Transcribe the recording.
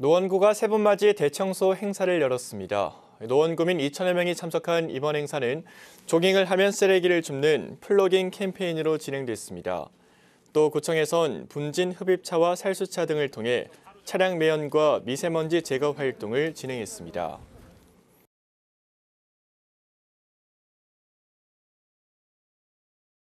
노원구가 세분 맞이 대청소 행사를 열었습니다. 노원구민 2천여 명이 참석한 이번 행사는 조깅을 하면 쓰레기를 줍는 플로깅 캠페인으로 진행됐습니다. 또 구청에선 분진 흡입차와 살수차 등을 통해 차량 매연과 미세먼지 제거 활동을 진행했습니다.